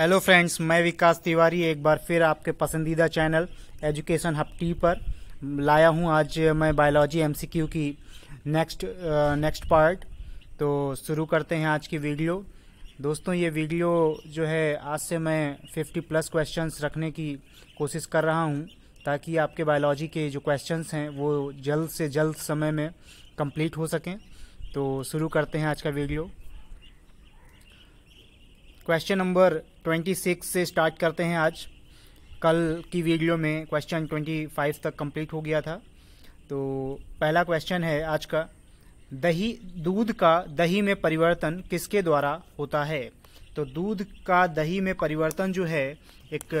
hello friends मैं विकास तिवारी एक बार फिर आपके पसंदीदा चैनल एजुकेशन हब टी पर लाया हूं आज मैं बायोलॉजी एमसीक्यू की नेक्स्ट नेक्स्ट पार्ट तो शुरू करते हैं आज की वीडियो दोस्तों ये वीडियो जो है आज से मैं 50 प्लस क्वेश्चंस रखने की कोशिश कर रहा हूं ताकि आपके बायोलॉजी के जो क्वेश्चन हैं वो जल्द से जल्द समय में कम्प्लीट हो सकें तो शुरू करते हैं आज का वीडियो क्वेश्चन नंबर 26 से स्टार्ट करते हैं आज कल की वीडियो में क्वेश्चन 25 तक कंप्लीट हो गया था तो पहला क्वेश्चन है आज का दही दूध का दही में परिवर्तन किसके द्वारा होता है तो दूध का दही में परिवर्तन जो है एक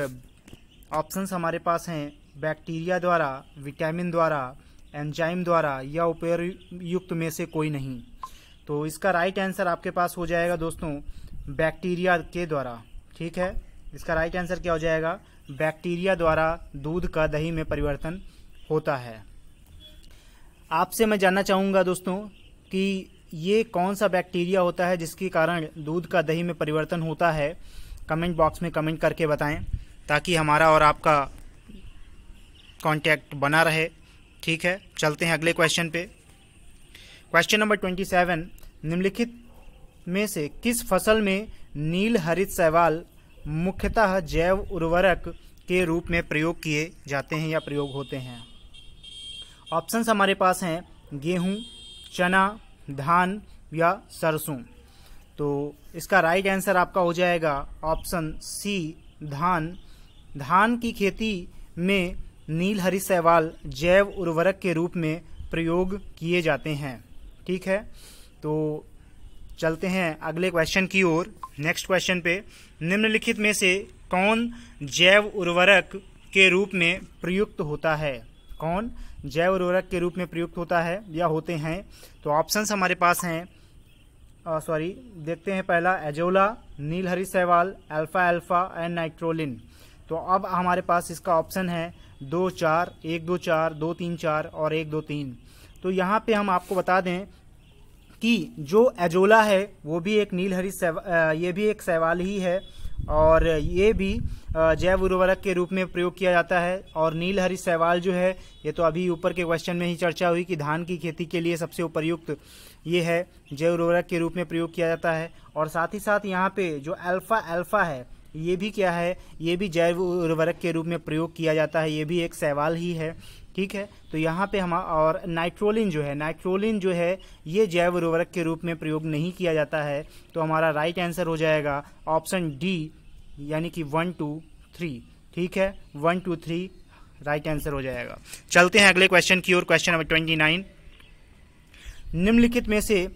ऑप्शंस हमारे पास हैं बैक्टीरिया द्वारा विटामिन द्वारा एंजाइम द्वारा या उपयुक्त में से कोई नहीं तो इसका राइट आंसर आपके पास हो जाएगा दोस्तों बैक्टीरिया के द्वारा ठीक है इसका राइट आंसर क्या हो जाएगा बैक्टीरिया द्वारा दूध का दही में परिवर्तन होता है आपसे मैं जानना चाहूँगा दोस्तों कि ये कौन सा बैक्टीरिया होता है जिसके कारण दूध का दही में परिवर्तन होता है कमेंट बॉक्स में कमेंट करके बताएं ताकि हमारा और आपका कांटेक्ट बना रहे ठीक है चलते हैं अगले क्वेश्चन पे क्वेश्चन नंबर ट्वेंटी सेवन निम्नलिखित में से किस फसल में नील हरित शैवाल मुख्यतः जैव उर्वरक के रूप में प्रयोग किए जाते हैं या प्रयोग होते हैं ऑप्शंस हमारे पास हैं गेहूं, चना धान या सरसों तो इसका राइट आंसर आपका हो जाएगा ऑप्शन सी धान धान की खेती में नील हरी शैवाल जैव उर्वरक के रूप में प्रयोग किए जाते हैं ठीक है तो चलते हैं अगले क्वेश्चन की ओर नेक्स्ट क्वेश्चन पे निम्नलिखित में से कौन जैव उर्वरक के रूप में प्रयुक्त होता है कौन जैव उर्वरक के रूप में प्रयुक्त होता है या होते हैं तो ऑप्शंस हमारे पास हैं सॉरी देखते हैं पहला एजोला नीलहरी सहवाल अल्फा अल्फा एंड नाइट्रोलिन तो अब हमारे पास इसका ऑप्शन है दो चार एक दो चार दो तीन चार और एक दो तीन तो यहाँ पे हम आपको बता दें कि जो एजोला है वो भी एक नीलहरी ये भी एक सवाल ही है और ये भी जैव उर्वरक के रूप में प्रयोग किया जाता है और नीलहरी सवाल जो है ये तो अभी ऊपर के क्वेश्चन में ही चर्चा हुई कि धान की खेती के लिए सबसे उपयुक्त ये है जैव उर्वरक के रूप में प्रयोग किया जाता है और साथ ही साथ यहाँ पे जो अल्फ़ा अल्फ़ा है ये भी क्या है ये भी जैव उर्वरक के रूप में प्रयोग किया जाता है ये भी एक सवाल ही है ठीक है तो यहाँ पे हम और नाइट्रोलिन जो है नाइट्रोलिन जो है ये जैव उर्वरक के रूप में प्रयोग नहीं किया जाता है तो हमारा राइट आंसर हो जाएगा ऑप्शन डी यानी कि वन टू थ्री ठीक है one two three right answer हो जाएगा चलते हैं अगले क्वेश्चन की ओर क्वेश्चन नंबर ट्वेंटी नाइन निम्नलिखित में से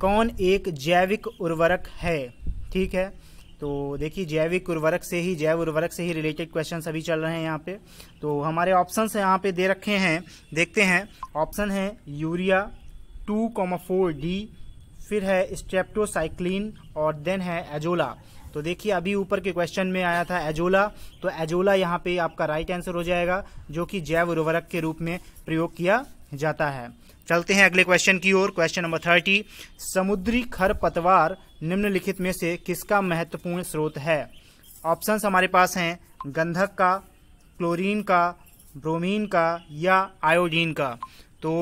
कौन एक जैविक उर्वरक है ठीक है तो देखिए जैविक उर्वरक से ही जैव उर्वरक से ही रिलेटेड क्वेश्चन अभी चल रहे हैं यहाँ पे तो हमारे ऑप्शन यहाँ पे दे रखे हैं देखते हैं ऑप्शन है urea two comma four D फिर है स्ट्रेप्टोसाइक्लिन और देन है एजोला तो देखिए अभी ऊपर के क्वेश्चन में आया था एजोला तो एजोला यहाँ पे आपका राइट आंसर हो जाएगा जो कि जैव उर्वरक के रूप में प्रयोग किया जाता है चलते हैं अगले क्वेश्चन की ओर क्वेश्चन नंबर थर्टी समुद्री खरपतवार निम्नलिखित में से किसका महत्वपूर्ण स्रोत है ऑप्शंस हमारे पास हैं गंधक का क्लोरीन का ब्रोमीन का या आयोडीन का तो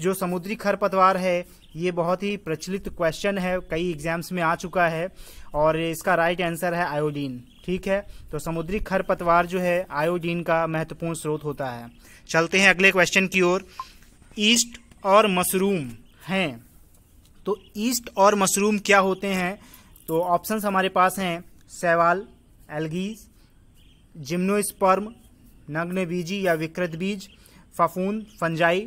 जो समुद्री खरपतवार है ये बहुत ही प्रचलित क्वेश्चन है कई एग्जाम्स में आ चुका है और इसका राइट आंसर है आयोडीन ठीक है तो समुद्री खरपतवार जो है आयोडीन का महत्वपूर्ण स्रोत होता है चलते हैं अगले क्वेश्चन की ओर ईस्ट और मशरूम हैं तो ईस्ट और मशरूम क्या होते हैं तो ऑप्शंस हमारे पास हैं सैवाल एल्गीज जिम्नोस्पर्म नग्न बीजी या विकृत बीज फफून फंजाई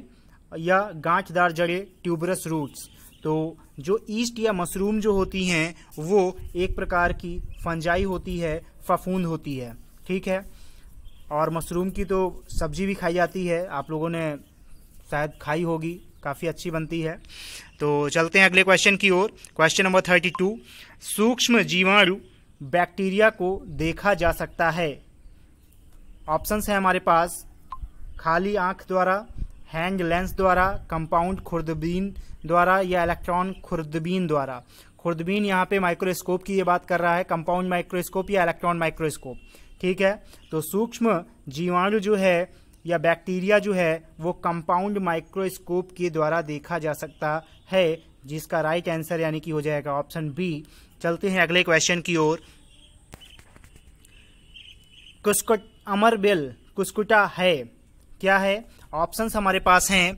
या गांठदार जड़े ट्यूबरस रूट्स तो जो ईस्ट या मशरूम जो होती हैं वो एक प्रकार की फंजाई होती है फफूंद होती है ठीक है और मशरूम की तो सब्जी भी खाई जाती है आप लोगों ने शायद खाई होगी काफ़ी अच्छी बनती है तो चलते हैं अगले क्वेश्चन की ओर क्वेश्चन नंबर थर्टी टू सूक्ष्म जीवाणु बैक्टीरिया को देखा जा सकता है ऑप्शंस हैं हमारे पास खाली आंख द्वारा हैंग लेंस द्वारा कंपाउंड खुर्दबीन द्वारा या इलेक्ट्रॉन खुर्दबीन द्वारा खुर्दबीन यहाँ पे माइक्रोस्कोप की ये बात कर रहा है कंपाउंड माइक्रोस्कोप या इलेक्ट्रॉन माइक्रोस्कोप ठीक है तो सूक्ष्म जीवाणु जो है या बैक्टीरिया जो है वो कंपाउंड माइक्रोस्कोप के द्वारा देखा जा सकता है जिसका राइट आंसर यानी कि हो जाएगा ऑप्शन बी चलते हैं अगले क्वेश्चन की ओर कुस्कुट अमर बेल कुस्कुटा है क्या है ऑप्शंस हमारे पास हैं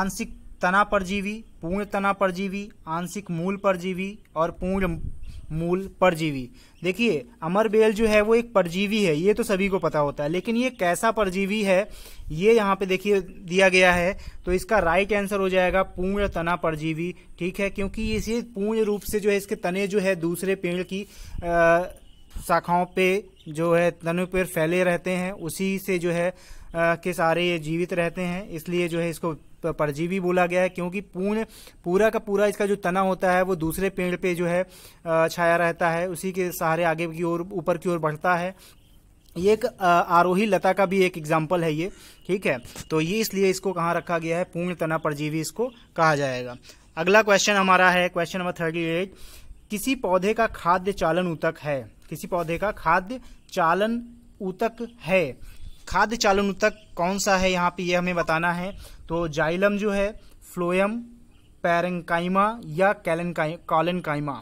आंशिक तना परजीवी पूर्ण तना परजीवी आंशिक मूल परजीवी और पूर्ण मूल परजीवी देखिए अमर बेल जो है वो एक परजीवी है ये तो सभी को पता होता है लेकिन ये कैसा परजीवी है ये यहाँ पे देखिए दिया गया है तो इसका राइट आंसर हो जाएगा पूर्ण तना परजीवी ठीक है क्योंकि इसे पूर्ण रूप से जो है इसके तने जो है दूसरे पेड़ की आ, शाखाओं पे जो है तनु पर फैले रहते हैं उसी से जो है के सारे ये जीवित रहते हैं इसलिए जो है इसको परजीवी बोला गया है क्योंकि पूर्ण पूरा का पूरा इसका जो तना होता है वो दूसरे पेड़ पे जो है छाया रहता है उसी के सहारे आगे की ओर ऊपर की ओर बढ़ता है ये एक आरोही लता का भी एक एग्जाम्पल है ये ठीक है तो ये इसलिए इसको कहाँ रखा गया है पूर्ण तना परजीवी इसको कहा जाएगा अगला क्वेश्चन हमारा है क्वेश्चन नंबर थर्टी एट किसी पौधे का खाद्य चालन उतक है किसी पौधे का खाद्य चालन ऊतक है खाद्य चालन ऊतक कौन सा है यहाँ पे ये यह हमें बताना है तो जाइलम जो है फ्लोयम पैरेंकाइमा या कॉलनकाइमा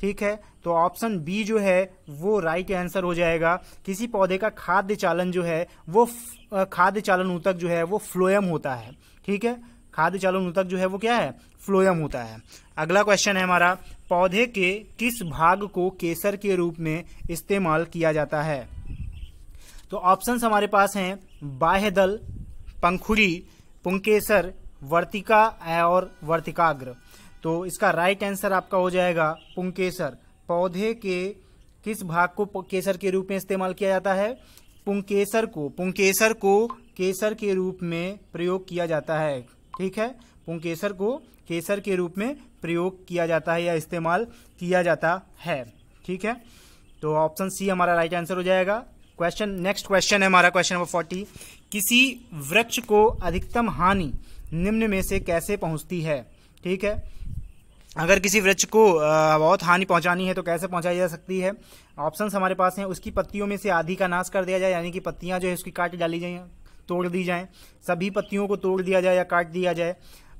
ठीक है तो ऑप्शन बी जो है वो राइट आंसर हो जाएगा किसी पौधे का खाद्य चालन जो है वो खाद्य चालन ऊतक जो है वो फ्लोयम होता है ठीक है खाद्य चालन ऊतक जो है वो क्या है फ्लोयम होता है अगला क्वेश्चन है हमारा पौधे के किस भाग को केसर के रूप में इस्तेमाल किया जाता है तो ऑप्शंस हमारे पास हैं बाह्यदल पंखुड़ी पुंकेसर वर्तिका और वर्तिकाग्र तो इसका राइट आंसर आपका हो जाएगा पुंकेसर पौधे के किस भाग को केसर के रूप में इस्तेमाल किया जाता है पुंकेसर को पुंकेसर को केसर के रूप में प्रयोग किया जाता है ठीक है पुंकेसर को केसर के रूप में प्रयोग किया जाता है या इस्तेमाल किया जाता है ठीक है तो ऑप्शन सी हमारा राइट आंसर हो जाएगा क्वेश्चन नेक्स्ट क्वेश्चन है हमारा क्वेश्चन नंबर फोर्टी किसी वृक्ष को अधिकतम हानि निम्न में से कैसे पहुंचती है ठीक है अगर किसी वृक्ष को बहुत हानि पहुंचानी है तो कैसे पहुंचाई जा सकती है ऑप्शंस हमारे पास हैं उसकी पत्तियों में से आधी का नाश कर दिया जाए यानी कि पत्तियां जो है उसकी काट डाली जाए तोड़ दी जाए सभी पत्तियों को तोड़ दिया जाए या काट दिया जाए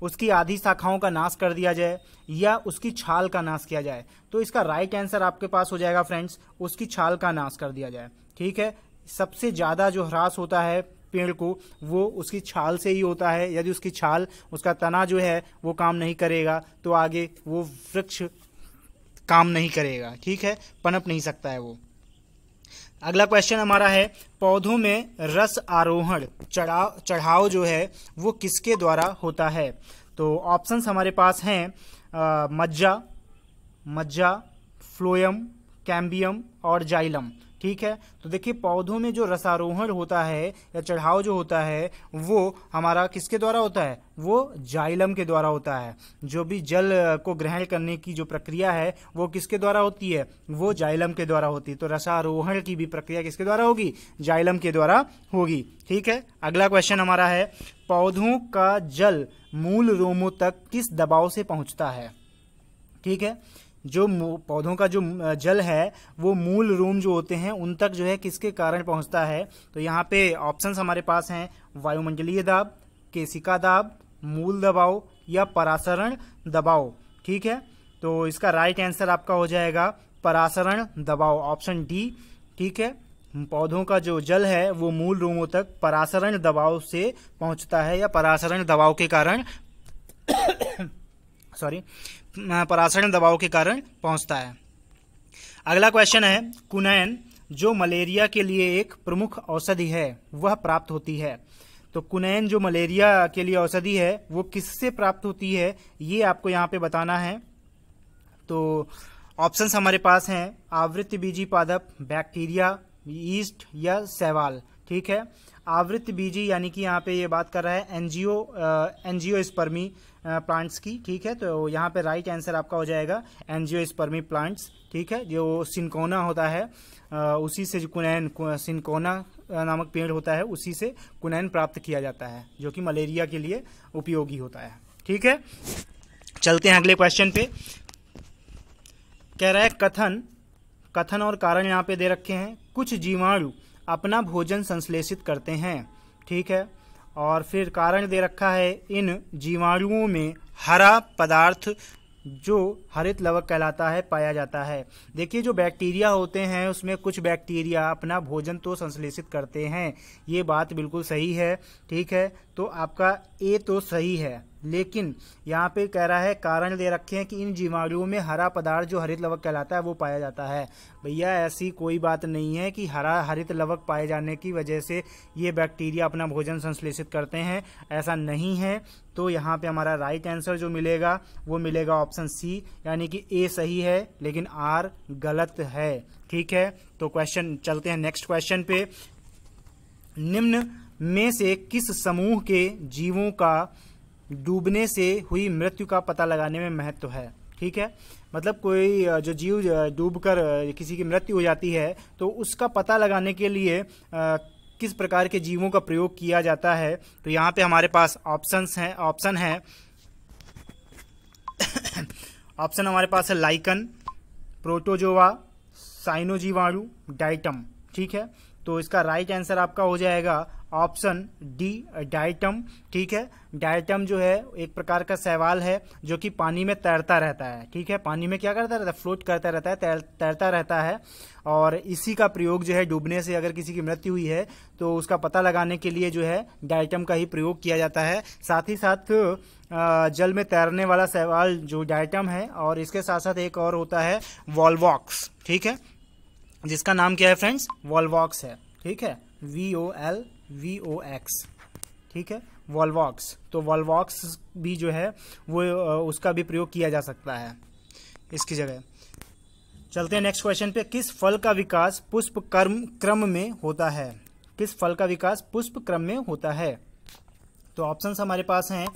उसकी आधी शाखाओं का नाश कर दिया जाए या उसकी छाल का नाश किया जाए तो इसका राइट आंसर आपके पास हो जाएगा फ्रेंड्स उसकी छाल का नाश कर दिया जाए ठीक है सबसे ज़्यादा जो ह्रास होता है पेड़ को वो उसकी छाल से ही होता है यदि उसकी छाल उसका तना जो है वो काम नहीं करेगा तो आगे वो वृक्ष काम नहीं करेगा ठीक है पनप नहीं सकता है वो अगला क्वेश्चन हमारा है पौधों में रस आरोहण चढ़ाव चढ़ाव जो है वो किसके द्वारा होता है तो ऑप्शंस हमारे पास हैं मज्जा मज्जा फ्लोयम कैम्बियम और जाइलम ठीक है तो देखिए पौधों में जो रसारोहण होता है या चढ़ाव जो होता है वो हमारा किसके द्वारा होता है वो जाइलम के द्वारा होता है जो भी जल को ग्रहण करने की जो प्रक्रिया है वो किसके द्वारा होती है वो जाइलम के द्वारा होती है तो रसारोहण की भी प्रक्रिया किसके द्वारा होगी जाइलम के द्वारा होगी ठीक है अगला क्वेश्चन हमारा है पौधों का जल मूल रोमों तक किस दबाव से पहुंचता है ठीक है जो पौधों का जो जल है वो मूल रोम जो होते हैं उन तक जो है किसके कारण पहुंचता है तो यहाँ पे ऑप्शंस हमारे पास हैं वायुमंडलीय दाब केसिका दाब मूल दबाव या परासरण दबाव ठीक है तो इसका राइट आंसर आपका हो जाएगा परासरण दबाव ऑप्शन डी ठीक है पौधों का जो जल है वो मूल रूमों तक परासरण दबाव से पहुंचता है या परासरण दबाव के कारण सॉरी परासरण दबाव के कारण पहुंचता है अगला क्वेश्चन है कुनैन जो मलेरिया के लिए एक प्रमुख औषधि है वह प्राप्त होती है तो कुनैन जो मलेरिया के लिए औषधि है वो किससे प्राप्त होती है ये आपको यहाँ पे बताना है तो ऑप्शंस हमारे पास हैं आवृत्ति बीजी पादप बैक्टीरिया ईस्ट या सैवाल ठीक है आवृत बीजी यानी कि यहाँ पे ये बात कर रहा है एनजीओ एनजीओ स्पर्मी प्लांट्स की ठीक है तो यहाँ पे राइट आंसर आपका हो जाएगा एनजीओ स्पर्मी प्लांट्स ठीक है जो सिंकोना होता है आ, उसी से जो कुनैन सिंकोना नामक पेड़ होता है उसी से कुनैन प्राप्त किया जाता है जो कि मलेरिया के लिए उपयोगी होता है ठीक है चलते हैं अगले क्वेश्चन पे कह रहा है कथन कथन और कारण यहाँ पे दे रखे हैं कुछ जीवाणु अपना भोजन संश्लेषित करते हैं ठीक है और फिर कारण दे रखा है इन जीवाणुओं में हरा पदार्थ जो हरित लवक कहलाता है पाया जाता है देखिए जो बैक्टीरिया होते हैं उसमें कुछ बैक्टीरिया अपना भोजन तो संश्लेषित करते हैं ये बात बिल्कुल सही है ठीक है तो आपका ए तो सही है लेकिन यहाँ पे कह रहा है कारण दे रखे हैं कि इन जीवाणुओं में हरा पदार्थ जो हरित लवक कहलाता है वो पाया जाता है भैया ऐसी कोई बात नहीं है कि हरा हरित लवक पाए जाने की वजह से ये बैक्टीरिया अपना भोजन संश्लेषित करते हैं ऐसा नहीं है तो यहाँ पे हमारा राइट आंसर जो मिलेगा वो मिलेगा ऑप्शन सी यानी कि ए सही है लेकिन आर गलत है ठीक है तो क्वेश्चन चलते हैं नेक्स्ट क्वेश्चन पे निम्न में से किस समूह के जीवों का डूबने से हुई मृत्यु का पता लगाने में महत्व है ठीक है मतलब कोई जो जीव डूब कर किसी की मृत्यु हो जाती है तो उसका पता लगाने के लिए किस प्रकार के जीवों का प्रयोग किया जाता है तो यहाँ पे हमारे पास ऑप्शंस हैं ऑप्शन है ऑप्शन हमारे पास है लाइकन प्रोटोजोवा साइनोजीवाणु डाइटम ठीक है तो इसका राइट आंसर आपका हो जाएगा ऑप्शन डी डाइटम ठीक है डायटम जो है एक प्रकार का सवाल है जो कि पानी में तैरता रहता है ठीक है पानी में क्या करता रहता है फ्लोट करता रहता है तैर तैरता रहता है और इसी का प्रयोग जो है डूबने से अगर किसी की मृत्यु हुई है तो उसका पता लगाने के लिए जो है डायटम का ही प्रयोग किया जाता है साथ ही साथ जल में तैरने वाला सवाल जो डायटम है और इसके साथ साथ एक और होता है वॉलवॉक्स ठीक है जिसका नाम क्या है फ्रेंड्स वॉलवॉक्स है ठीक है V O L V O X ठीक है वॉलवॉक्स तो वॉलवॉक्स भी जो है वो उसका भी प्रयोग किया जा सकता है इसकी जगह चलते हैं नेक्स्ट क्वेश्चन पे किस फल का विकास पुष्प कर्म क्रम में होता है किस फल का विकास पुष्प क्रम में होता है तो ऑप्शंस हमारे पास हैं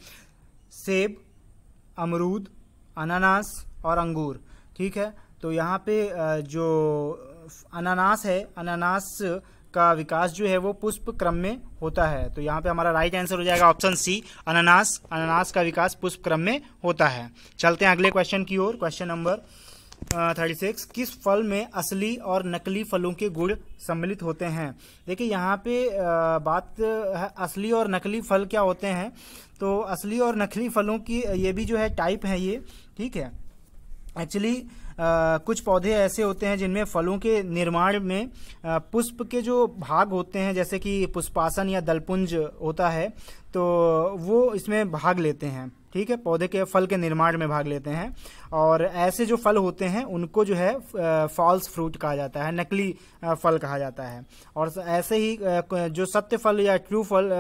सेब अमरूद अनानास और अंगूर ठीक है तो यहाँ पे जो अनानास है अनानास का विकास जो है वो पुष्प क्रम में होता है तो यहाँ पे हमारा राइट आंसर हो जाएगा ऑप्शन सी अनानास अनानास का विकास पुष्प क्रम में होता है चलते हैं अगले क्वेश्चन की ओर क्वेश्चन नंबर थर्टी सिक्स किस फल में असली और नकली फलों के गुड़ सम्मिलित होते हैं देखिए यहाँ पे बात है असली और नकली फल क्या होते हैं तो असली और नकली फलों की ये भी जो है टाइप है ये ठीक है एक्चुअली कुछ पौधे ऐसे होते हैं जिनमें फलों के निर्माण में पुष्प के जो भाग होते हैं जैसे कि पुष्पासन या दलपुंज होता है तो वो इसमें भाग लेते हैं ठीक है पौधे के फल के निर्माण में भाग लेते हैं और ऐसे जो फल होते हैं उनको जो है फॉल्स फ्रूट कहा जाता है नकली फल कहा जाता है और ऐसे ही जो सत्य फल या ट्रू फल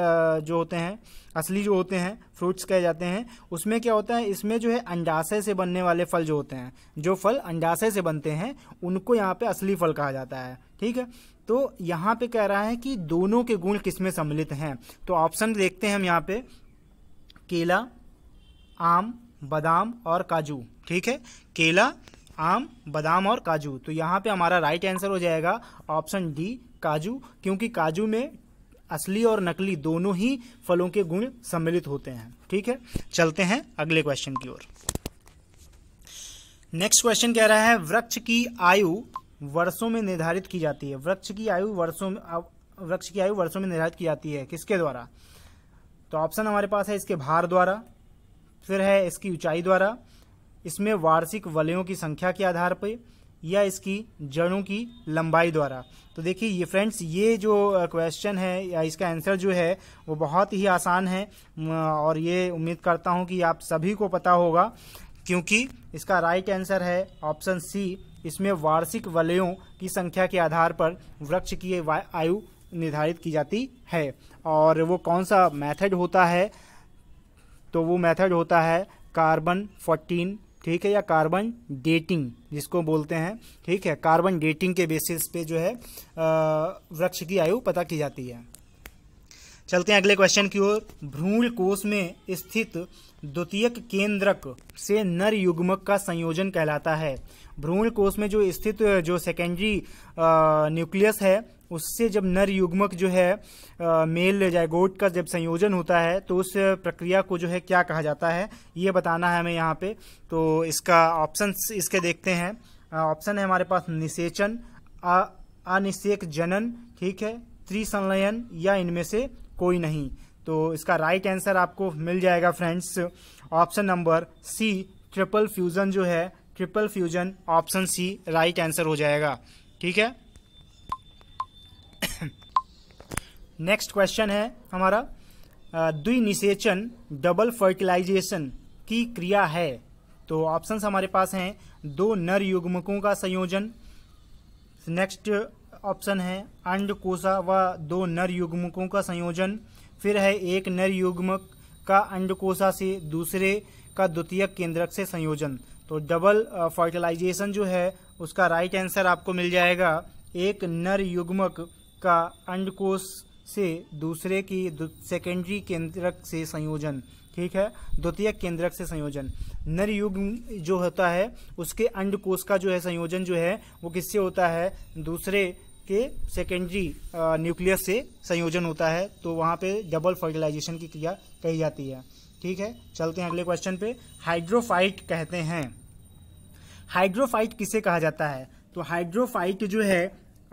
जो होते हैं असली जो होते हैं फ्रूट्स कहे जाते हैं उसमें क्या होता है इसमें जो है अंडाशय से बनने वाले फल जो होते हैं जो फल अंडाशय से बनते हैं उनको यहाँ पे असली फल कहा जाता है ठीक है तो यहाँ पे कह रहा है कि दोनों के गुण किसमें सम्मिलित हैं तो ऑप्शन देखते हैं हम यहाँ पे केला आम बादाम और काजू ठीक है केला आम बादाम और काजू तो यहाँ पे हमारा राइट आंसर हो जाएगा ऑप्शन डी काजू क्योंकि काजू में असली और नकली दोनों ही फलों के गुण सम्मिलित होते हैं ठीक है चलते हैं अगले क्वेश्चन की ओर नेक्स्ट क्वेश्चन कह रहा है वृक्ष की आयु वर्षों में निर्धारित की जाती है वृक्ष की आयु वर्षों में वृक्ष की आयु वर्षों में निर्धारित की जाती है किसके द्वारा तो ऑप्शन हमारे पास है इसके भार द्वारा फिर है इसकी ऊंचाई द्वारा इसमें वार्षिक वलयों की संख्या के आधार पर या इसकी जड़ों की लंबाई द्वारा तो देखिए ये फ्रेंड्स ये जो क्वेश्चन है या इसका आंसर जो है वो बहुत ही आसान है और ये उम्मीद करता हूँ कि आप सभी को पता होगा क्योंकि इसका राइट आंसर है ऑप्शन सी इसमें वार्षिक वलयों की संख्या के आधार पर वृक्ष की आयु निर्धारित की जाती है और वो कौन सा मेथड होता है तो वो मेथड होता है कार्बन फोर्टीन ठीक है या कार्बन डेटिंग जिसको बोलते हैं ठीक है कार्बन डेटिंग के बेसिस पे जो है वृक्ष की आयु पता की जाती है चलते हैं अगले क्वेश्चन की ओर भ्रूण कोष में स्थित द्वितीयक केंद्रक से नर युग्मक का संयोजन कहलाता है भ्रूण कोष में जो स्थित जो सेकेंडरी न्यूक्लियस है उससे जब नर युग्मक जो है आ, मेल गोट का जब संयोजन होता है तो उस प्रक्रिया को जो है क्या कहा जाता है ये बताना है हमें यहाँ पे तो इसका ऑप्शन इसके देखते हैं ऑप्शन है हमारे पास निषेचन अनिषेक जनन ठीक है त्रिसंलयन या इनमें से कोई नहीं तो इसका राइट right आंसर आपको मिल जाएगा friends option number C triple fusion जो है triple fusion option C right answer हो जाएगा ठीक है नेक्स्ट क्वेश्चन है हमारा द्विनिषेचन डबल फर्टिलाइजेशन की क्रिया है तो ऑप्शंस हमारे पास हैं दो नर युग्मकों का संयोजन नेक्स्ट ऑप्शन है अंडकोशा व दो नर युग्मकों का संयोजन फिर है एक नर युग्मक का अंडकोशा से दूसरे का द्वितीय केंद्रक से संयोजन तो डबल फर्टिलाइजेशन जो है उसका राइट आंसर आपको मिल जाएगा एक नर युग्मक का अंडकोश से दूसरे की सेकेंडरी केंद्रक से संयोजन ठीक है द्वितीय केंद्रक से संयोजन नर युग जो होता है उसके अंडकोश का जो है संयोजन जो है वो किससे होता है दूसरे के सेकेंडरी न्यूक्लियस से संयोजन होता है तो वहाँ पे डबल फर्टिलाइजेशन की क्रिया कही जाती है ठीक है चलते हैं अगले क्वेश्चन पे हाइड्रोफाइट कहते हैं हाइड्रोफाइट किसे कहा जाता है तो हाइड्रोफाइट जो है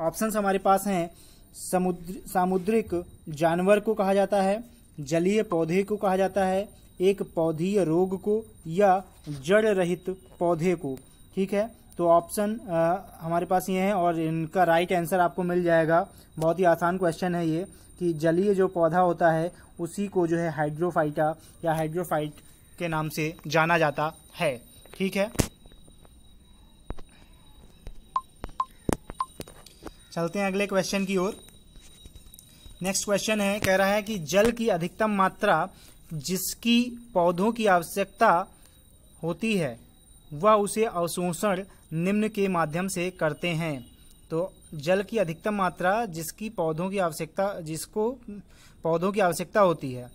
ऑप्शन हमारे पास हैं समुद्र सामुद्रिक जानवर को कहा जाता है जलीय पौधे को कहा जाता है एक पौधीय रोग को या जड़ रहित पौधे को ठीक है तो ऑप्शन हमारे पास ये है और इनका राइट आंसर आपको मिल जाएगा बहुत ही आसान क्वेश्चन है ये कि जलीय जो पौधा होता है उसी को जो है हाइड्रोफाइटा या हाइड्रोफाइट के नाम से जाना जाता है ठीक है चलते हैं अगले क्वेश्चन की ओर नेक्स्ट क्वेश्चन है कह रहा है कि जल की अधिकतम मात्रा जिसकी पौधों की आवश्यकता होती है वह उसे अवशोषण निम्न के माध्यम से करते हैं तो जल की अधिकतम मात्रा जिसकी पौधों की आवश्यकता जिसको पौधों की आवश्यकता होती है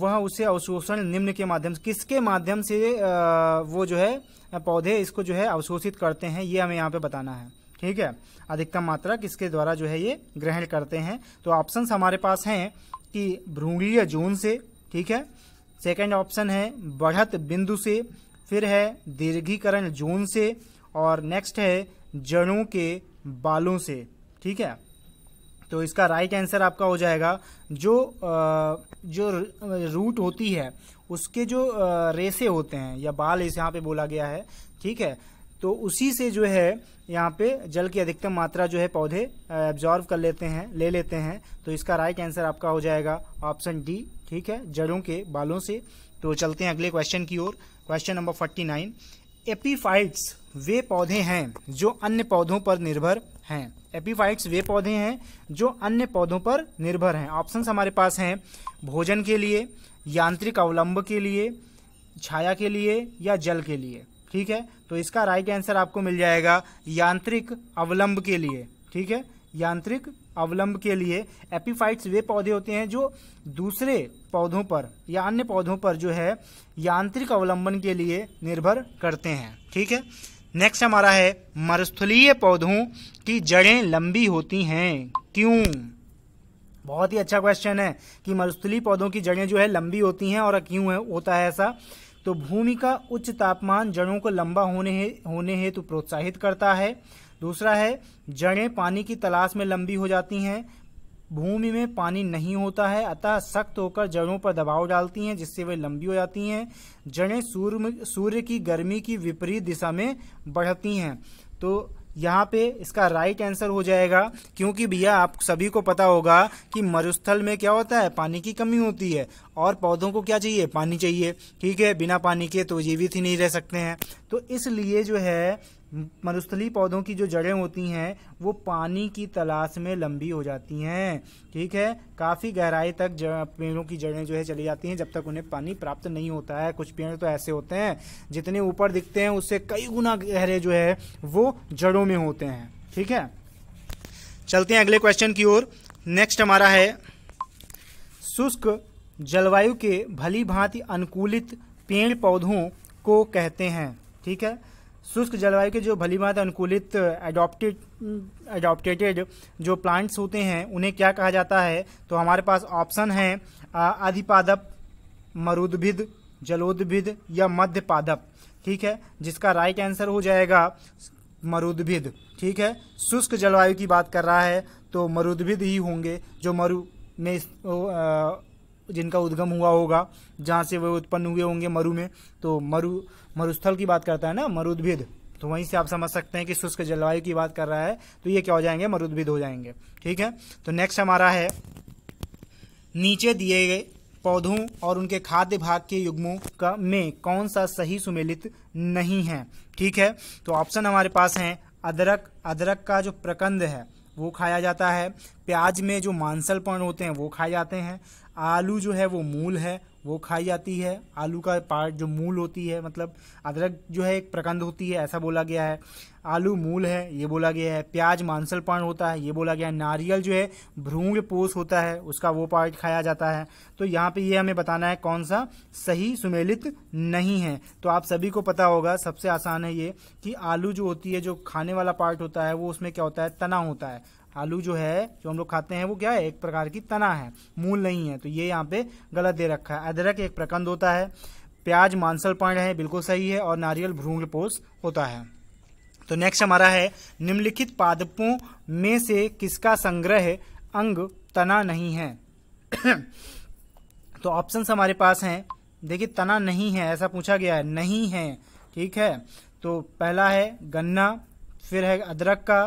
वह उसे अवशोषण निम्न के माध्यम से किसके माध्यम से वो जो है पौधे इसको जो है अवशोषित करते हैं ये हमें यहाँ पे बताना है ठीक है अधिकतम मात्रा किसके द्वारा जो है ये ग्रहण करते हैं तो ऑप्शन हमारे पास हैं कि भ्रूणीय जोन से ठीक है सेकेंड ऑप्शन है बढ़त बिंदु से फिर है दीर्घीकरण जोन से और नेक्स्ट है जड़ों के बालों से ठीक है तो इसका राइट आंसर आपका हो जाएगा जो जो रूट होती है उसके जो रेसे होते हैं या बाल इस यहाँ पे बोला गया है ठीक है तो उसी से जो है यहाँ पे जल की अधिकतम मात्रा जो है पौधे एब्जॉर्व कर लेते हैं ले लेते हैं तो इसका राइट आंसर आपका हो जाएगा ऑप्शन डी ठीक है जड़ों के बालों से तो चलते हैं अगले क्वेश्चन की ओर question number forty nine epiphytes वे पौधे हैं जो अन्य पौधों पर निर्भर हैं एपीफाइट्स वे पौधे हैं जो अन्य पौधों पर निर्भर हैं ऑप्शन हमारे पास हैं भोजन के लिए यांत्रिक अवलंब के लिए छाया के लिए या जल के लिए ठीक है तो इसका राइट आंसर आपको मिल जाएगा यांत्रिक अवलंब के लिए ठीक है यांत्रिक अवलंब के लिए एपीफाइट्स वे पौधे होते हैं जो दूसरे पौधों पर या अन्य पौधों पर जो है यांत्रिक अवलंबन के लिए निर्भर करते हैं ठीक है नेक्स्ट हमारा है मरुस्थलीय पौधों की जड़ें लंबी होती हैं क्यों बहुत ही अच्छा क्वेश्चन है कि मरुस्थलीय पौधों की जड़ें जो है लंबी होती हैं और क्यों है होता है ऐसा तो भूमि का उच्च तापमान जड़ों को लंबा होने होने हेतु तो प्रोत्साहित करता है दूसरा है जड़ें पानी की तलाश में लंबी हो जाती हैं भूमि में पानी नहीं होता है अतः सख्त होकर जड़ों पर दबाव डालती हैं जिससे वे लंबी हो जाती हैं जड़ें सूर्य सूर्य की गर्मी की विपरीत दिशा में बढ़ती हैं तो यहाँ पे इसका राइट आंसर हो जाएगा क्योंकि भैया आप सभी को पता होगा कि मरुस्थल में क्या होता है पानी की कमी होती है और पौधों को क्या चाहिए पानी चाहिए ठीक है बिना पानी के तो जीवित ही नहीं रह सकते हैं तो इसलिए जो है मरुस्थली पौधों की जो जड़ें होती हैं वो पानी की तलाश में लंबी हो जाती हैं ठीक है काफ़ी गहराई तक पेड़ों की जड़ें जो है चली जाती हैं जब तक उन्हें पानी प्राप्त नहीं होता है कुछ पेड़ तो ऐसे होते हैं जितने ऊपर दिखते हैं उससे कई गुना गहरे जो है वो जड़ों में होते हैं ठीक है चलते हैं अगले क्वेश्चन की ओर नेक्स्ट हमारा है शुष्क जलवायु के भली भांति अनुकूलित पेड़ पौधों को कहते हैं ठीक है शुष्क जलवायु के जो भलीमात अनुकूलित एडॉप्टेड एडोप्टेटेड जो प्लांट्स होते हैं उन्हें क्या कहा जाता है तो हमारे पास ऑप्शन है अधिपादप मरुद्भिद जलोद्भिद या मध्य पादप ठीक है जिसका राइट आंसर हो जाएगा मरुद्भिद ठीक है शुष्क जलवायु की बात कर रहा है तो मरुद्भिद ही होंगे जो मरु में जिनका उद्गम हुआ होगा जहाँ से वे उत्पन्न हुए होंगे मरु में तो मरु मरुस्थल की बात करता है ना मरुद्भिद तो वहीं से आप समझ सकते हैं कि शुष्क जलवायु की बात कर रहा है तो ये क्या हो जाएंगे मरुद्भिद हो जाएंगे ठीक है तो नेक्स्ट हमारा है नीचे दिए गए पौधों और उनके खाद्य भाग के युग्मों का में कौन सा सही सुमेलित नहीं है ठीक है तो ऑप्शन हमारे पास हैं अदरक अदरक का जो प्रकंद है वो खाया जाता है प्याज में जो मांसलपण होते हैं वो खाए जाते हैं आलू जो है वो मूल है वो खाई जाती है आलू का पार्ट जो मूल होती है मतलब अदरक जो है एक प्रकंद होती है ऐसा बोला गया है आलू मूल है ये बोला गया है प्याज मांसल पान होता है ये बोला गया है नारियल जो है भ्रूंग पोष होता है उसका वो पार्ट खाया जाता है तो यहाँ पे ये हमें बताना है कौन सा सही सुमेलित नहीं है तो आप सभी को पता होगा सबसे आसान है ये कि आलू जो होती है जो खाने वाला पार्ट होता है वो उसमें क्या होता है तना होता है आलू जो है जो हम लोग खाते हैं वो क्या है एक प्रकार की तना है मूल नहीं है तो ये यहाँ पे गलत दे रखा है अदरक एक प्रकंद होता है प्याज मांसल पर्ण है बिल्कुल सही है और नारियल भ्रूंगपोष होता है तो नेक्स्ट हमारा है निम्नलिखित पादपों में से किसका संग्रह अंग तना नहीं है तो ऑप्शंस हमारे पास हैं देखिए तना नहीं है ऐसा पूछा गया है नहीं है ठीक है तो पहला है गन्ना फिर है अदरक का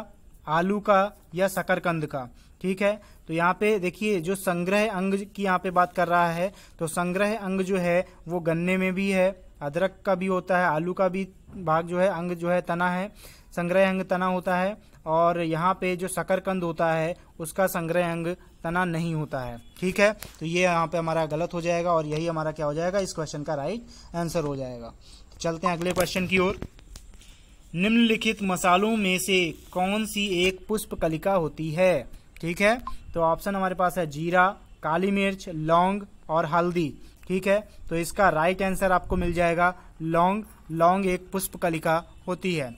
आलू का या शकरकंद का ठीक है तो यहाँ पे देखिए जो संग्रह अंग की यहाँ पे बात कर रहा है तो संग्रह अंग जो है वो गन्ने में भी है अदरक का भी होता है आलू का भी भाग जो है अंग जो है तना है संग्रह अंग तना होता है और यहाँ पे जो शकरकंद होता है उसका संग्रह अंग तना नहीं होता है ठीक है तो ये यहाँ पे हमारा गलत हो जाएगा और यही हमारा क्या हो जाएगा इस क्वेश्चन का राइट आंसर हो जाएगा चलते हैं अगले क्वेश्चन की ओर निम्नलिखित मसालों में से कौन सी एक पुष्प कलिका होती है ठीक है तो ऑप्शन हमारे पास है जीरा काली मिर्च लौंग और हल्दी ठीक है तो इसका राइट आंसर आपको मिल जाएगा लौंग लौंग एक पुष्प कलिका होती है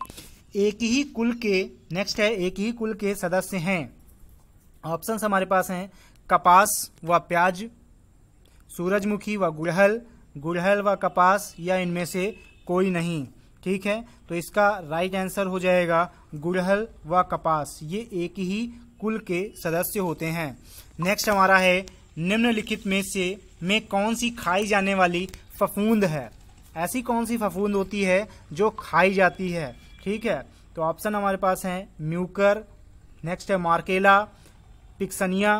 एक ही कुल के नेक्स्ट है एक ही कुल के सदस्य हैं ऑप्शंस हमारे पास हैं कपास व प्याज सूरजमुखी व गुड़हल गुड़हल व कपास या इनमें से कोई नहीं ठीक है तो इसका राइट आंसर हो जाएगा गुड़हल व कपास ये एक ही कुल के सदस्य होते हैं नेक्स्ट हमारा है निम्नलिखित में से में कौन सी खाई जाने वाली फफूंद है ऐसी कौन सी फफूंद होती है जो खाई जाती है ठीक है तो ऑप्शन हमारे पास हैं म्यूकर नेक्स्ट है मार्केला पिक्सनिया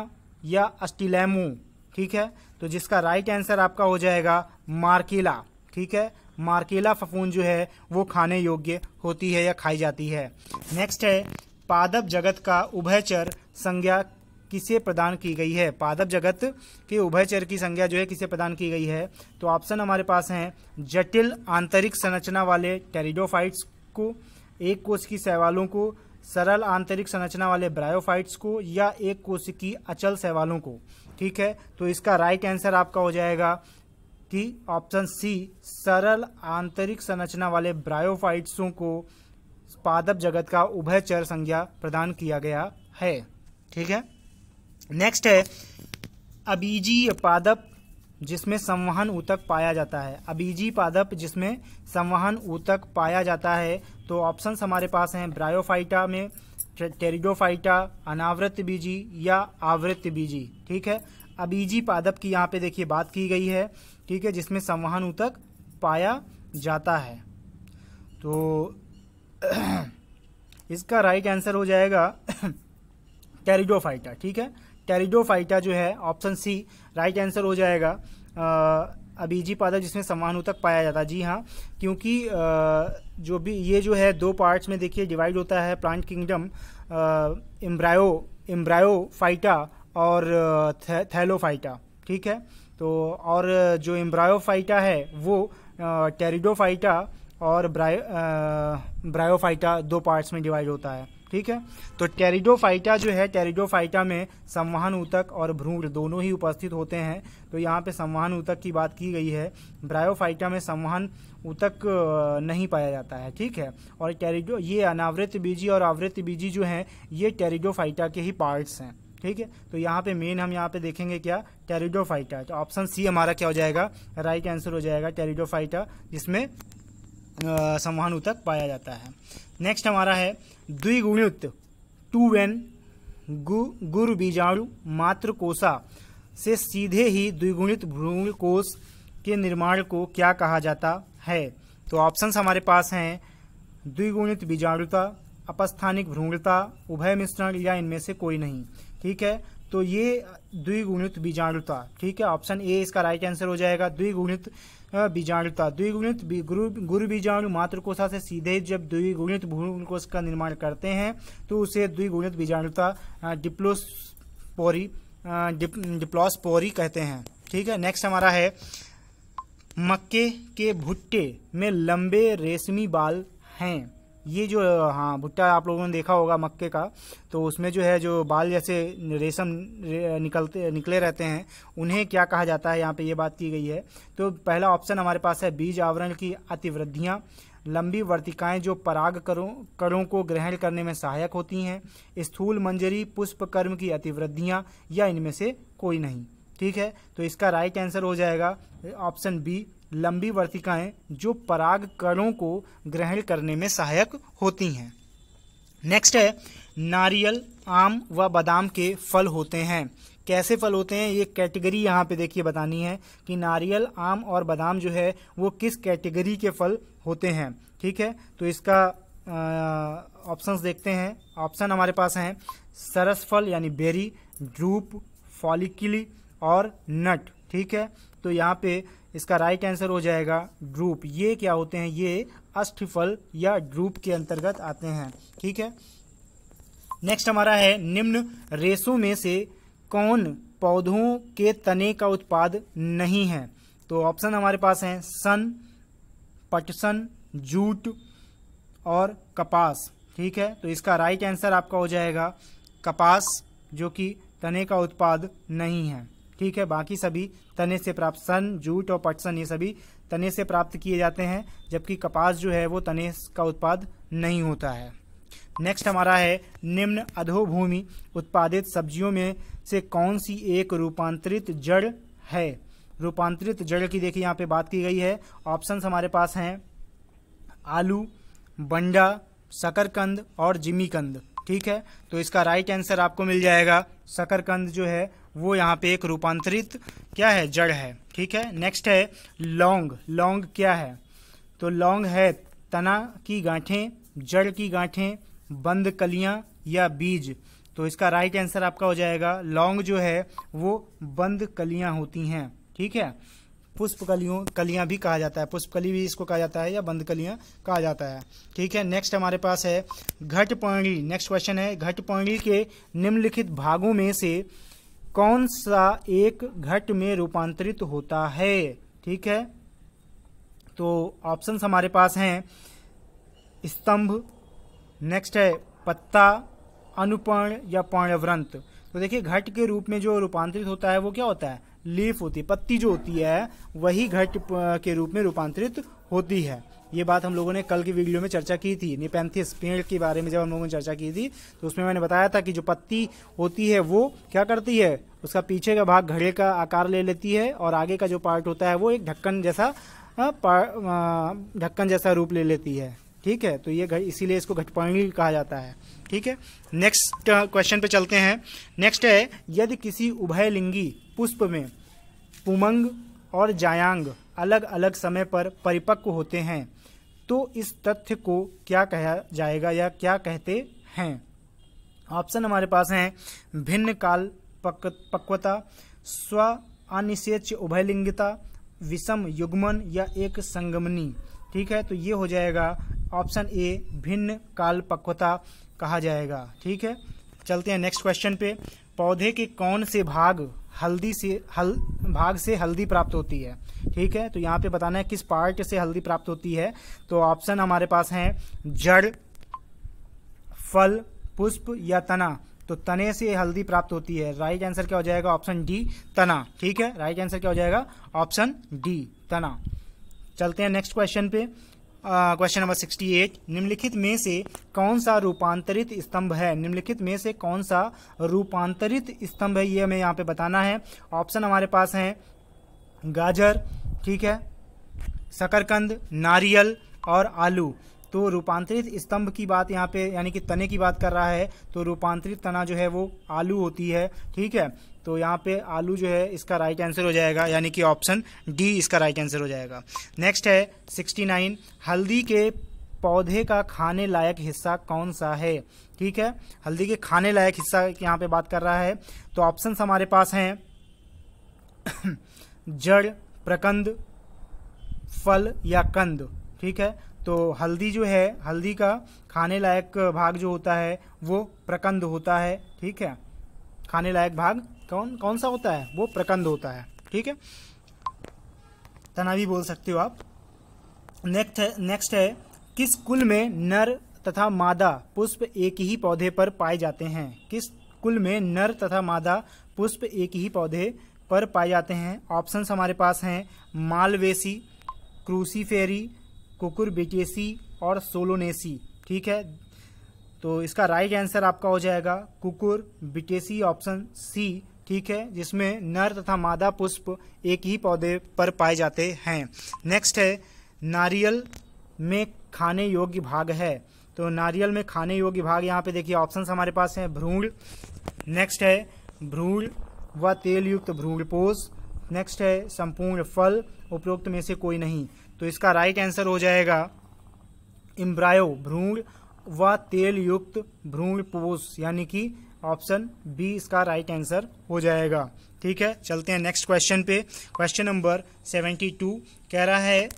या अस्टिलेमू ठीक है तो जिसका राइट आंसर आपका हो जाएगा मार्केला ठीक है मार्केला फफून जो है वो खाने योग्य होती है या खाई जाती है नेक्स्ट है पादप जगत का उभयचर संज्ञा किसे प्रदान की गई है पादप जगत के उभयचर की संज्ञा जो है किसे प्रदान की गई है तो ऑप्शन हमारे पास हैं जटिल आंतरिक संरचना वाले टेरिडोफाइट्स को एक कोश की सहवालों को सरल आंतरिक संरचना वाले ब्रायोफाइट्स को या एक कोश की अचल सहवालों को ठीक है तो इसका राइट आंसर आपका हो जाएगा कि ऑप्शन सी सरल आंतरिक संरचना वाले ब्रायोफाइट्सों को पादप जगत का उभयचर संज्ञा प्रदान किया गया है ठीक है नेक्स्ट है अबीजी पादप जिसमें संवहन ऊतक पाया जाता है अबीजी पादप जिसमें संवहन ऊतक पाया जाता है तो ऑप्शंस हमारे पास हैं ब्रायोफाइटा में टेरिडोफाइटा अनावृत बीजी या आवृत बीजी ठीक है अबीजी पादप की यहाँ पे देखिए बात की गई है ठीक है जिसमें संवहन ऊतक पाया जाता है तो इसका राइट आंसर हो जाएगा टेरिडोफाइटा ठीक है टेरिडोफाइटा जो है ऑप्शन सी राइट आंसर हो जाएगा अबीजी पादप जिसमें समानु तक पाया जाता है जी हाँ क्योंकि आ, जो भी ये जो है दो पार्ट्स में देखिए डिवाइड होता है प्लांट किंगडम एम्ब्रायो फाइटा और थैलोफाइटा ठीक है तो और जो एम्ब्रायोफाइटा है वो टेरिडोफाइटा और ब्रायोफाइटा दो पार्ट्स में डिवाइड होता है ठीक है तो टेरिडोफाइटा जो है टेरिडोफाइटा में संवहन ऊतक और भ्रूण दोनों ही उपस्थित होते हैं तो यहाँ पे संवहन ऊतक की बात की गई है ब्रायोफाइटा में संवहन ऊतक नहीं पाया जाता है ठीक है और टेरिडो ये अनावृत बीजी और आवृत बीजी जो हैं ये टेरिडोफाइटा के ही पार्ट्स हैं ठीक है तो यहाँ पे मेन हम यहाँ पे देखेंगे क्या फाइटर तो ऑप्शन सी हमारा क्या हो जाएगा राइट आंसर हो जाएगा फाइटर जिसमें संवहन उतक पाया जाता है नेक्स्ट हमारा है द्विगुणित टू वेन गु, गुरु बीजाणु मात्र कोषा से सीधे ही द्विगुणित भ्रूण कोष के निर्माण को क्या कहा जाता है तो ऑप्शन हमारे पास हैं द्विगुणित बीजाणुता अपस्थानिक भ्रूणता उभय मिश्रण या इनमें से कोई नहीं ठीक है तो ये द्विगुणित बीजाणुता ठीक है ऑप्शन ए इसका राइट आंसर हो जाएगा द्विगुणित बीजाणुता द्विगुणित गुरु गुरु बीजाणु मातृकोषा से सीधे जब द्विगुणित भ्रूण कोष का निर्माण करते हैं तो उसे द्विगुणित बीजाणुता डिप्लोस्पोरी डिप, डिप्लोस्पोरी कहते हैं ठीक है नेक्स्ट हमारा है मक्के के भुट्टे में लंबे रेशमी बाल हैं ये जो हाँ भुट्टा आप लोगों ने देखा होगा मक्के का तो उसमें जो है जो बाल जैसे रेशम निकलते निकले रहते हैं उन्हें क्या कहा जाता है यहाँ पे ये बात की गई है तो पहला ऑप्शन हमारे पास है बीज आवरण की अतिवृद्धियाँ लंबी वर्तिकाएं जो पराग करों करों को ग्रहण करने में सहायक होती हैं स्थूल मंजरी पुष्प कर्म की अतिवृद्धियाँ या इनमें से कोई नहीं ठीक है तो इसका राइट आंसर हो जाएगा ऑप्शन बी लंबी वर्तिकाएं जो पराग कणों को ग्रहण करने में सहायक होती हैं नेक्स्ट है नारियल आम व बादाम के फल होते हैं कैसे फल होते हैं ये कैटेगरी यहाँ पे देखिए बतानी है कि नारियल आम और बादाम जो है वो किस कैटेगरी के फल होते हैं ठीक है तो इसका ऑप्शंस देखते हैं ऑप्शन हमारे पास हैं सरस फल यानी बेरी ड्रूप फॉलिकली और नट ठीक है तो यहाँ पे इसका राइट आंसर हो जाएगा ड्रूप ये क्या होते हैं ये अष्टफल या ड्रूप के अंतर्गत आते हैं ठीक है नेक्स्ट हमारा है निम्न रेसों में से कौन पौधों के तने का उत्पाद नहीं है तो ऑप्शन हमारे पास हैं सन पटसन जूट और कपास ठीक है तो इसका राइट आंसर आपका हो जाएगा कपास जो कि तने का उत्पाद नहीं है ठीक है बाकी सभी तने से प्राप्त सन जूट और पटसन ये सभी तने से प्राप्त किए जाते हैं जबकि कपास जो है वो तने का उत्पाद नहीं होता है नेक्स्ट हमारा है निम्न अधोभूमि उत्पादित सब्जियों में से कौन सी एक रूपांतरित जड़ है रूपांतरित जड़ की देखिए यहाँ पे बात की गई है ऑप्शंस हमारे पास हैं आलू बंडा शकरकंद और जिमीकंद ठीक है तो इसका राइट आंसर आपको मिल जाएगा शकरकंद जो है वो यहाँ पे एक रूपांतरित क्या है जड़ है ठीक है नेक्स्ट है लौंग लौंग क्या है तो लौंग है तना की गांठें जड़ की गांठें बंद कलियाँ या बीज तो इसका राइट आंसर आपका हो जाएगा लौंग जो है वो बंद कलियाँ होती हैं ठीक है पुष्प कलियों कलियां भी कहा जाता है पुष्प कली भी इसको कहा जाता है या बंद कलियां कहा जाता है ठीक है नेक्स्ट हमारे पास है घट घटपर्णी नेक्स्ट क्वेश्चन है घट घटपर्णी के निम्नलिखित भागों में से कौन सा एक घट में रूपांतरित होता है ठीक है तो ऑप्शंस हमारे पास हैं स्तंभ नेक्स्ट है पत्ता अनुपर्ण या पर्णव्रंत तो देखिए घट के रूप में जो रूपांतरित होता है वो क्या होता है लीफ होती है पत्ती जो होती है वही घट के रूप में रूपांतरित होती है ये बात हम लोगों ने कल की वीडियो में चर्चा की थी निपेंथिस पेड़ के बारे में जब हम लोगों ने चर्चा की थी तो उसमें मैंने बताया था कि जो पत्ती होती है वो क्या करती है उसका पीछे का भाग घड़े का आकार ले लेती है और आगे का जो पार्ट होता है वो एक ढक्कन जैसा ढक्कन जैसा रूप ले लेती है ठीक है तो ये इसीलिए इसको घटपर्णी कहा जाता है ठीक है नेक्स्ट क्वेश्चन uh, पे चलते हैं नेक्स्ट है यदि किसी उभयलिंगी पुष्प में पुमंग और जायांग अलग अलग समय पर परिपक्व होते हैं तो इस तथ्य को क्या कहा जाएगा या क्या कहते हैं ऑप्शन हमारे पास हैं भिन्न काल पक, पक्वता स्व अनिषेच उभयलिंगता विषम युग्मन या एक संगमनी ठीक है तो ये हो जाएगा ऑप्शन ए भिन्न काल पक्वता कहा जाएगा ठीक है चलते हैं नेक्स्ट क्वेश्चन पे पौधे के कौन से भाग हल्दी से हल भाग से हल्दी प्राप्त होती है ठीक है तो यहाँ पे बताना है किस पार्ट से हल्दी प्राप्त होती है तो ऑप्शन हमारे पास हैं जड़ फल पुष्प या तना तो तने से हल्दी प्राप्त होती है राइट आंसर क्या हो जाएगा ऑप्शन डी तना ठीक है राइट आंसर क्या हो जाएगा ऑप्शन डी तना चलते हैं नेक्स्ट क्वेश्चन पे क्वेश्चन नंबर 68 निम्नलिखित में से कौन सा रूपांतरित स्तंभ है निम्नलिखित में से कौन सा रूपांतरित स्तंभ है ये हमें यहाँ पे बताना है ऑप्शन हमारे पास हैं गाजर ठीक है शकरकंद नारियल और आलू तो रूपांतरित स्तंभ की बात यहाँ पे यानी कि तने की बात कर रहा है तो रूपांतरित तना जो है वो आलू होती है ठीक है तो यहाँ पे आलू जो है इसका राइट आंसर हो जाएगा यानी कि ऑप्शन डी इसका राइट आंसर हो जाएगा नेक्स्ट है 69 हल्दी के पौधे का खाने लायक हिस्सा कौन सा है ठीक है हल्दी के खाने लायक हिस्सा यहाँ पे बात कर रहा है तो ऑप्शंस हमारे पास हैं जड़ प्रकंद फल या कंद ठीक है तो हल्दी जो है हल्दी का खाने लायक भाग जो होता है वो प्रकंद होता है ठीक है खाने लायक भाग कौन कौन सा होता है वो प्रकंद होता है ठीक है तना भी बोल सकते हो आप नेक्स्ट है नेक्स्ट है किस कुल में नर तथा मादा पुष्प एक ही पौधे पर पाए जाते हैं किस कुल में नर तथा मादा पुष्प एक ही पौधे पर पाए जाते हैं ऑप्शंस हमारे पास हैं मालवेसी क्रूसीफेरी कुकुरबिटेसी और सोलोनेसी ठीक है तो इसका राइट आंसर आपका हो जाएगा कुकुर बिटेसी ऑप्शन सी ठीक है जिसमें नर तथा मादा पुष्प एक ही पौधे पर पाए जाते हैं नेक्स्ट है नारियल में खाने योग्य भाग है तो नारियल में खाने योग्य भाग यहाँ पे देखिए ऑप्शन हमारे पास हैं भ्रूण नेक्स्ट है भ्रूण व तेलयुक्त भ्रूण पोष नेक्स्ट है संपूर्ण फल उपरोक्त में से कोई नहीं तो इसका राइट आंसर हो जाएगा इम्ब्रायो भ्रूण व तेलयुक्त भ्रूण पोष यानी कि ऑप्शन बी इसका राइट आंसर हो जाएगा ठीक है चलते हैं नेक्स्ट क्वेश्चन पे क्वेश्चन नंबर सेवेंटी टू कह रहा है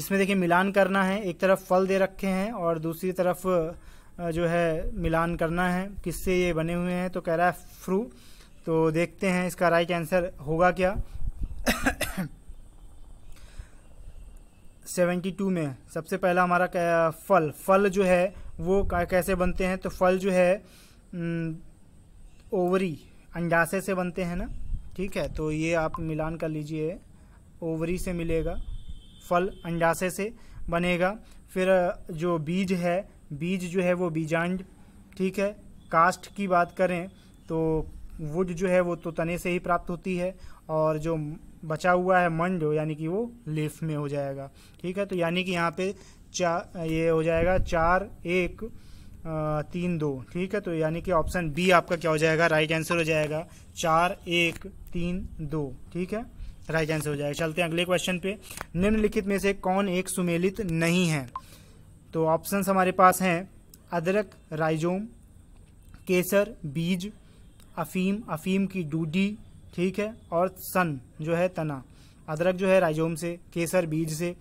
इसमें देखिए मिलान करना है एक तरफ फल दे रखे हैं और दूसरी तरफ जो है मिलान करना है किससे ये बने हुए हैं तो कह रहा है फ्रू तो देखते हैं इसका राइट आंसर होगा क्या सेवेंटी टू में सबसे पहला हमारा फल फल जो है वो कैसे बनते हैं तो फल जो है हम्म, ओवरी अंडासे से बनते हैं ना ठीक है तो ये आप मिलान कर लीजिए ओवरी से मिलेगा फल अंडासे से बनेगा फिर जो बीज है बीज जो है वो बीजांड ठीक है कास्ट की बात करें तो वुड जो है वो तो तने से ही प्राप्त होती है और जो बचा हुआ है मंड यानी कि वो लीफ में हो जाएगा ठीक है तो यानी कि यहाँ पे चार ये हो जाएगा चार एक तीन दो ठीक है तो यानी कि ऑप्शन बी आपका क्या हो जाएगा राइट आंसर हो जाएगा चार एक तीन दो ठीक है राइट आंसर हो जाएगा चलते हैं अगले क्वेश्चन पे निम्नलिखित में से कौन एक सुमेलित नहीं है तो ऑप्शन हमारे पास हैं अदरक राइजोम केसर बीज अफीम अफीम की डूडी ठीक है और सन जो है तना अदरक जो है राइजोम से केसर बीज से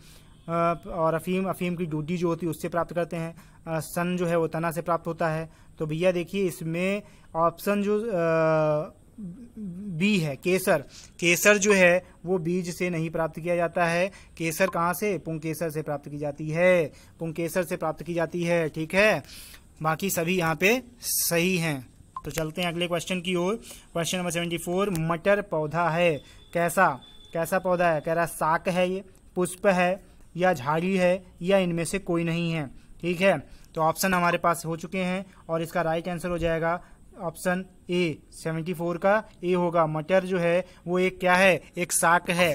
और अफ़ीम अफ़ीम की डूडी जो होती है उससे प्राप्त करते हैं सन जो है वो तना से प्राप्त होता है तो भैया देखिए इसमें ऑप्शन जो बी है केसर केसर जो है वो बीज से नहीं प्राप्त किया जाता है केसर कहाँ से पुंकेसर से प्राप्त की जाती है पुंकेसर से प्राप्त की जाती है ठीक है बाकी सभी यहाँ पे सही हैं तो चलते हैं अगले क्वेश्चन की ओर क्वेश्चन नंबर सेवेंटी फोर मटर पौधा है कैसा कैसा पौधा है कह रहा है साक है ये पुष्प है या झाड़ी है या इनमें से कोई नहीं है ठीक है तो ऑप्शन हमारे पास हो चुके हैं और इसका राइट आंसर हो जाएगा ऑप्शन ए 74 का ए होगा मटर जो है वो एक क्या है एक साक है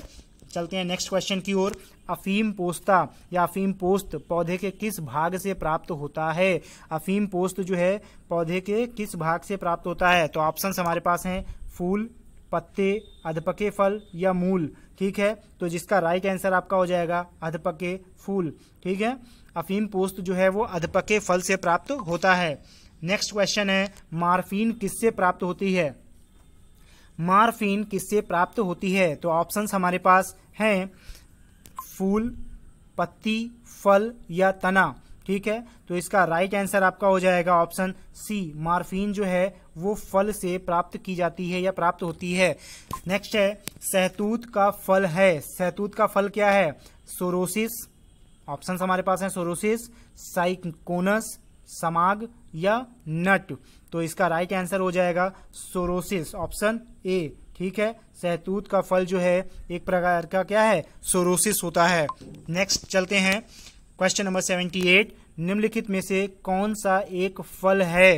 चलते हैं नेक्स्ट क्वेश्चन की ओर अफीम पोस्ता या अफीम पोस्त पौधे के किस भाग से प्राप्त होता है अफीम पोस्त जो है पौधे के किस भाग से प्राप्त होता है तो ऑप्शन हमारे पास हैं फूल पत्ते अधपके फल या मूल ठीक है तो जिसका राइट आंसर आपका हो जाएगा अधपके फूल ठीक है अफीम पोस्त जो है वो अधपके फल से प्राप्त होता है नेक्स्ट क्वेश्चन है मार्फीन किससे प्राप्त होती है मार्फीन किससे प्राप्त होती है तो ऑप्शंस हमारे पास हैं फूल पत्ती फल या तना ठीक है तो इसका राइट आंसर आपका हो जाएगा ऑप्शन सी मार्फिन जो है वो फल से प्राप्त की जाती है या प्राप्त होती है नेक्स्ट है सहतूत का फल है सहतूत का फल क्या है सोरोसिस ऑप्शन हमारे पास हैं सोरोसिस साइकोनस समाग या नट तो इसका राइट आंसर हो जाएगा सोरोसिस ऑप्शन ए ठीक है सहतूत का फल जो है एक प्रकार का क्या है सोरोसिस होता है नेक्स्ट चलते हैं क्वेश्चन नंबर सेवेंटी एट निम्नलिखित में से कौन सा एक फल है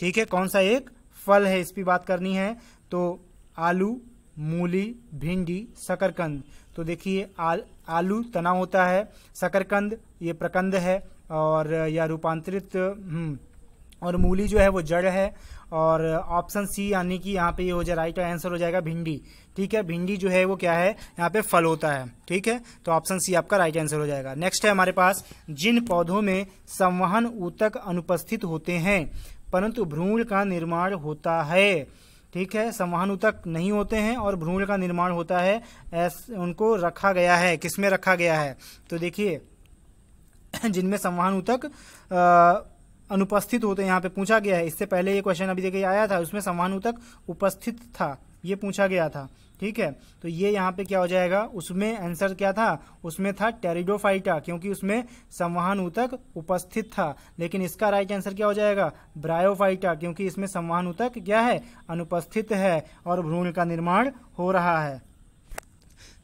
ठीक है कौन सा एक फल है इस पर बात करनी है तो आलू मूली भिंडी शकरकंद तो देखिए आल, आलू तना होता है शकरकंद ये प्रकंद है और यह रूपांतरित हम्म, और मूली जो है वो जड़ है और ऑप्शन सी यानी कि यहाँ पे ये यह हो जाए राइट आंसर हो जाएगा भिंडी ठीक है भिंडी जो है वो क्या है यहाँ पे फल होता है ठीक है तो ऑप्शन सी आपका राइट आंसर हो जाएगा नेक्स्ट है हमारे पास जिन पौधों में संवहन ऊतक अनुपस्थित होते हैं परंतु भ्रूण का निर्माण होता है ठीक है संवहन ऊतक नहीं होते हैं और भ्रूण का निर्माण होता है ऐस उनको रखा गया है किसमें रखा गया है तो देखिए जिनमें संवहन ऊतक अनुपस्थित होते यहाँ पे पूछा गया है इससे पहले ये क्वेश्चन अभी देखिए आया था उसमें समानुतक उपस्थित था ये पूछा गया था ठीक है तो ये यहाँ पे क्या हो जाएगा उसमें आंसर क्या था उसमें था टेरिडोफाइटा क्योंकि उसमें संवहनूतक उपस्थित था लेकिन इसका राइट आंसर क्या हो जाएगा ब्रायोफाइटा क्योंकि इसमें संवहनूतक क्या है अनुपस्थित है और भ्रूण का निर्माण हो रहा है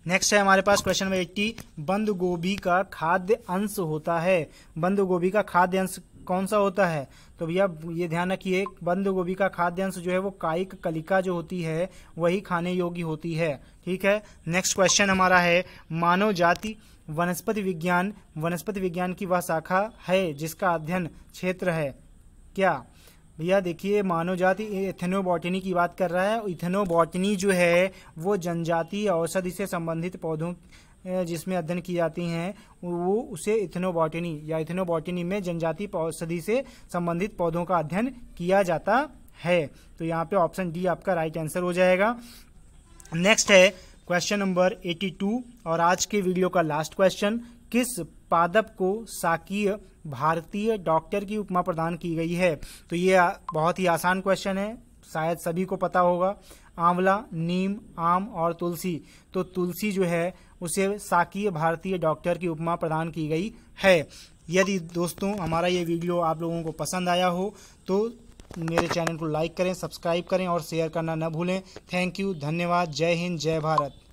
नेक्स्ट है हमारे पास क्वेश्चन नंबर एट्टी बंद गोभी का खाद्य अंश होता है बंद गोभी का खाद्य अंश कौन सा होता है तो भैया ये ध्यान रखिए बंद गोभी का खाद्यांश जो है वो कायिक कलिका जो होती है वही खाने योग्य होती है ठीक है नेक्स्ट क्वेश्चन हमारा है मानव जाति वनस्पति विज्ञान वनस्पति विज्ञान की वह शाखा है जिसका अध्ययन क्षेत्र है क्या भैया देखिए मानव जाति इथेनोबॉटनी की बात कर रहा है इथेनोबॉटनी जो है वो जनजातीय औषधि से संबंधित पौधों जिसमें अध्ययन की जाती हैं वो उसे इथनोबॉटनी या इथनोबॉटनी में जनजाति औषधि से संबंधित पौधों का अध्ययन किया जाता है तो यहाँ पे ऑप्शन डी आपका राइट आंसर हो जाएगा नेक्स्ट है क्वेश्चन नंबर 82 और आज के वीडियो का लास्ट क्वेश्चन किस पादप को साकीय भारतीय डॉक्टर की उपमा प्रदान की गई है तो ये बहुत ही आसान क्वेश्चन है शायद सभी को पता होगा आंवला नीम आम और तुलसी तो तुलसी जो है उसे साकीय भारतीय डॉक्टर की उपमा प्रदान की गई है यदि दोस्तों हमारा ये वीडियो आप लोगों को पसंद आया हो तो मेरे चैनल को लाइक करें सब्सक्राइब करें और शेयर करना न भूलें थैंक यू धन्यवाद जय हिंद जय भारत